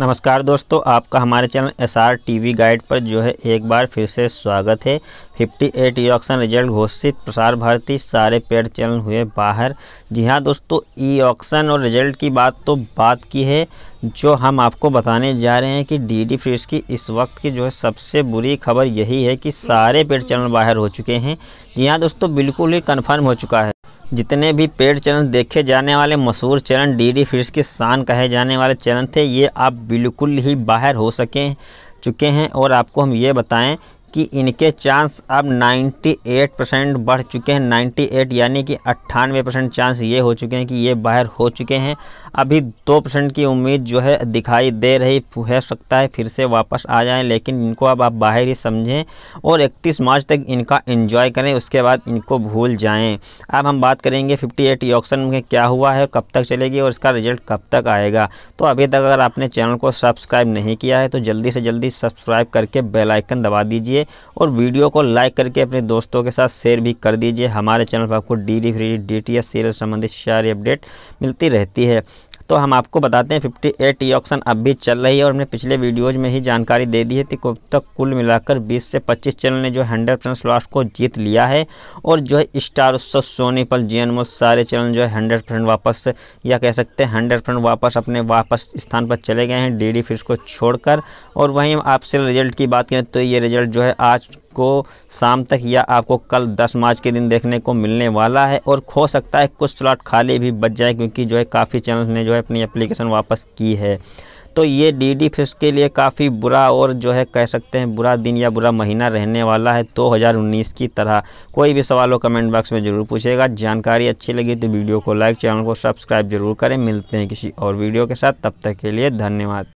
नमस्कार दोस्तों आपका हमारे channel S R TV guide पर जो है एक बार फिर से स्वागत है 58 एट ऑक्शन रिजल्ट घोषित प्रसार भारती सारे पेड चैनल हुए बाहर जी हाँ दोस्तों ई ऑक्शन और रिजल्ट की बात तो बात की है जो हम आपको बताने जा रहे हैं कि डी डी फ्रिज की इस वक्त की जो है सबसे बुरी खबर यही है कि सारे पेड चैनल बाहर हो चुके हैं जी हाँ दोस्तों बिल्कुल ही कन्फर्म हो चुका है जितने भी पेड चैनल देखे जाने वाले मशहूर चैनल डीडी फिश के शान कहे जाने वाले चैनल थे ये आप बिल्कुल ही बाहर हो सकें चुके हैं और आपको हम ये बताएं कि इनके चांस अब 98 परसेंट बढ़ चुके हैं 98 यानी कि अट्ठानवे परसेंट चांस ये हो चुके हैं कि ये बाहर हो चुके हैं अभी दो परसेंट की उम्मीद जो है दिखाई दे रही हो सकता है फिर से वापस आ जाएं लेकिन इनको अब आप बाहर ही समझें और 31 मार्च तक इनका एंजॉय करें उसके बाद इनको भूल जाएं अब हम बात करेंगे फिफ्टी एट ऑक्शन में क्या हुआ है कब तक चलेगी और इसका रिजल्ट कब तक आएगा तो अभी तक अगर आपने चैनल को सब्सक्राइब नहीं किया है तो जल्दी से जल्दी सब्सक्राइब करके बेलाइकन दबा दीजिए दीजिए और वीडियो को लाइक करके अपने दोस्तों के साथ शेयर भी कर दीजिए हमारे चैनल पर आपको D D free D T S serial संबंधित सारी अपडेट मिलती रहती है तो हम आपको बताते हैं फिफ्टी एट ये ऑक्शन अब भी चल रही है और हमने पिछले वीडियोज़ में ही जानकारी दे दी है कि कब तक कुल मिलाकर बीस से पच्चीस चैनल ने जो हंड्रेड परसेंट स्लॉट को जीत लिया है और जो है स्टार उत्सव सोनी पल जी एन सारे चैनल जो है हंड्रेड परसेंट वापस या कह सकते हैं हंड्रेड परसेंट वापस अपने वापस स्थान पर चले गए हैं डी डी फिर को छोड़कर और वहीं आपसे रिजल्ट की बात करें तो ये रिजल्ट जो है आज को शाम तक या आपको कल 10 मार्च के दिन देखने को मिलने वाला है और हो सकता है कुछ स्लॉट खाली भी बच जाए क्योंकि जो है काफ़ी चैनल्स ने जो है अपनी एप्लीकेशन वापस की है तो ये डी डी फिश के लिए काफ़ी बुरा और जो है कह सकते हैं बुरा दिन या बुरा महीना रहने वाला है 2019 की तरह कोई भी सवाल हो कमेंट बॉक्स में ज़रूर पूछेगा जानकारी अच्छी लगी तो वीडियो को लाइक चैनल को सब्सक्राइब जरूर करें मिलते हैं किसी और वीडियो के साथ तब तक के लिए धन्यवाद